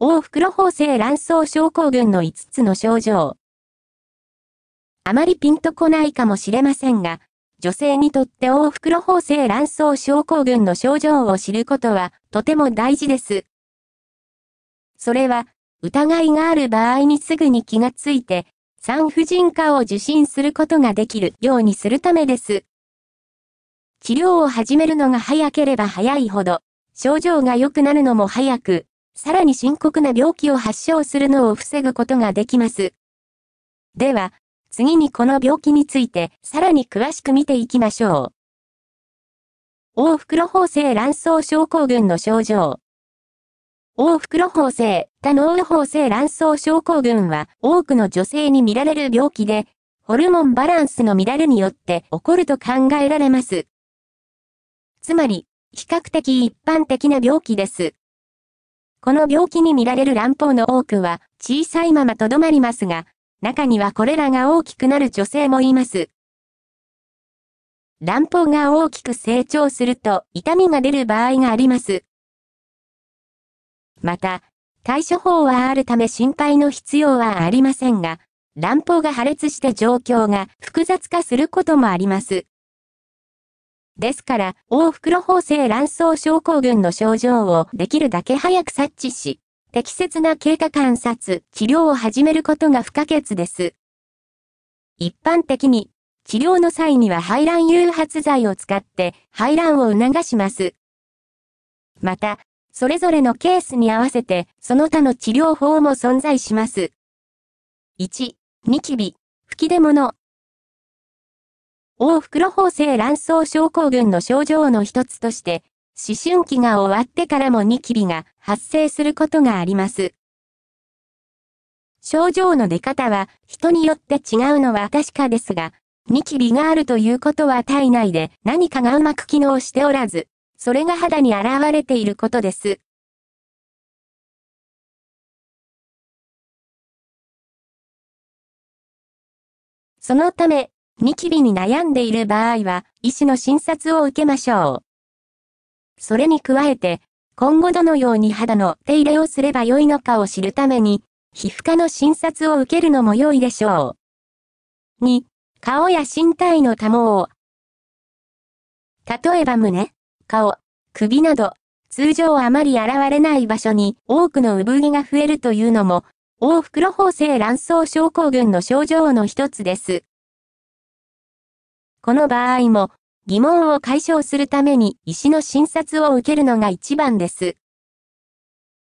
大袋法制卵巣症候群の5つの症状。あまりピンとこないかもしれませんが、女性にとって大袋法制卵巣症候群の症状を知ることはとても大事です。それは、疑いがある場合にすぐに気がついて、産婦人科を受診することができるようにするためです。治療を始めるのが早ければ早いほど、症状が良くなるのも早く、さらに深刻な病気を発症するのを防ぐことができます。では、次にこの病気についてさらに詳しく見ていきましょう。大袋法制卵巣症候群の症状。大袋法制、多脳法性卵巣症候群は多くの女性に見られる病気で、ホルモンバランスの乱れによって起こると考えられます。つまり、比較的一般的な病気です。この病気に見られる卵胞の多くは小さいままとどまりますが、中にはこれらが大きくなる女性もいます。卵胞が大きく成長すると痛みが出る場合があります。また、対処法はあるため心配の必要はありませんが、卵胞が破裂して状況が複雑化することもあります。ですから、大袋法制卵巣症候群の症状をできるだけ早く察知し、適切な経過観察、治療を始めることが不可欠です。一般的に、治療の際には排卵誘発剤を使って排卵を促します。また、それぞれのケースに合わせて、その他の治療法も存在します。1、ニキビ、吹き出物、大袋法制卵巣症候群の症状の一つとして、思春期が終わってからもニキビが発生することがあります。症状の出方は人によって違うのは確かですが、ニキビがあるということは体内で何かがうまく機能しておらず、それが肌に現れていることです。そのため、ニキビに悩んでいる場合は、医師の診察を受けましょう。それに加えて、今後どのように肌の手入れをすればよいのかを知るために、皮膚科の診察を受けるのも良いでしょう。2、顔や身体の多毛。例えば胸、顔、首など、通常あまり現れない場所に多くの産毛が増えるというのも、大袋縫製卵巣症候群の症状の一つです。この場合も、疑問を解消するために医師の診察を受けるのが一番です。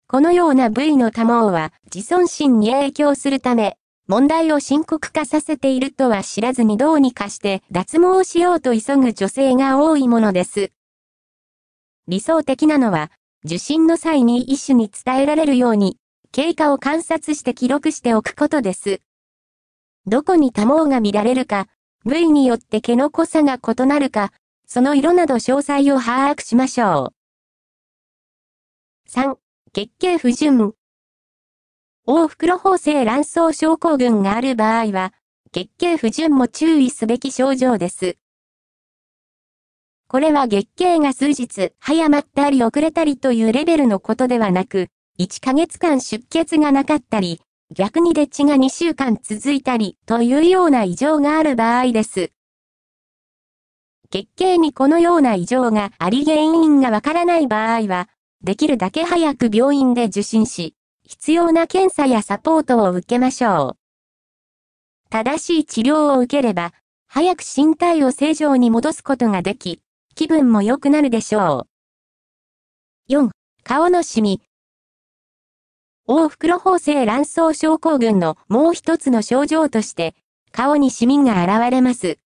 このような部位の多毛は自尊心に影響するため、問題を深刻化させているとは知らずにどうにかして脱毛をしようと急ぐ女性が多いものです。理想的なのは、受診の際に医師に伝えられるように、経過を観察して記録しておくことです。どこに多毛が見られるか、部位によって毛の濃さが異なるか、その色など詳細を把握しましょう。3. 月経不順。大袋縫製卵巣症候群がある場合は、月経不順も注意すべき症状です。これは月経が数日早まったり遅れたりというレベルのことではなく、1ヶ月間出血がなかったり、逆にで血が2週間続いたり、というような異常がある場合です。月経にこのような異常があり原因がわからない場合は、できるだけ早く病院で受診し、必要な検査やサポートを受けましょう。正しい治療を受ければ、早く身体を正常に戻すことができ、気分も良くなるでしょう。4. 顔のシミ、大袋縫製卵巣症候群のもう一つの症状として、顔にシミが現れます。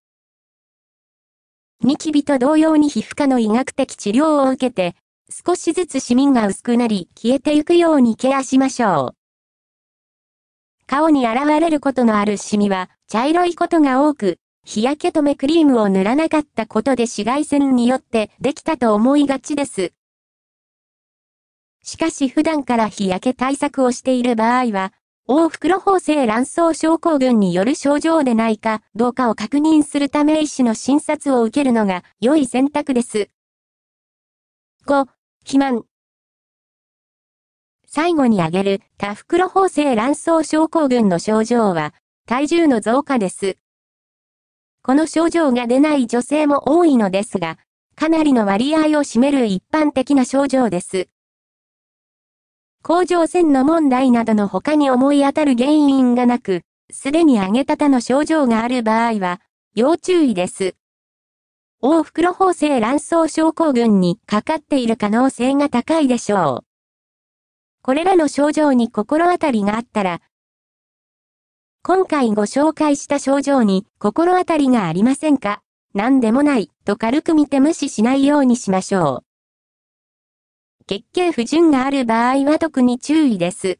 ニキビと同様に皮膚科の医学的治療を受けて、少しずつシミが薄くなり消えていくようにケアしましょう。顔に現れることのあるシミは茶色いことが多く、日焼け止めクリームを塗らなかったことで紫外線によってできたと思いがちです。しかし普段から日焼け対策をしている場合は、大袋法制卵巣症候群による症状でないかどうかを確認するため医師の診察を受けるのが良い選択です。5、肥満。最後に挙げる多袋法制卵巣症候群の症状は、体重の増加です。この症状が出ない女性も多いのですが、かなりの割合を占める一般的な症状です。甲状腺の問題などの他に思い当たる原因がなく、すでに上げたたの症状がある場合は、要注意です。大袋縫製卵巣症候群にかかっている可能性が高いでしょう。これらの症状に心当たりがあったら、今回ご紹介した症状に心当たりがありませんか何でもないと軽く見て無視しないようにしましょう。月経不順がある場合は特に注意です。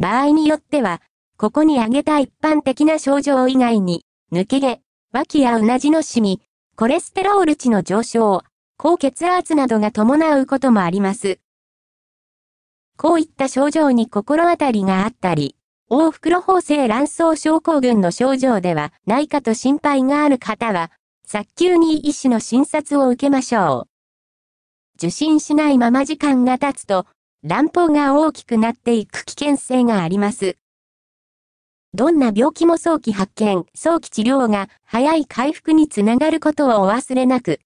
場合によっては、ここに挙げた一般的な症状以外に、抜け毛、脇やうなじのシミ、コレステロール値の上昇、高血圧などが伴うこともあります。こういった症状に心当たりがあったり、大袋法製卵巣症候群の症状ではないかと心配がある方は、早急に医師の診察を受けましょう。受診しないまま時間が経つと、乱暴が大きくなっていく危険性があります。どんな病気も早期発見、早期治療が早い回復につながることをお忘れなく。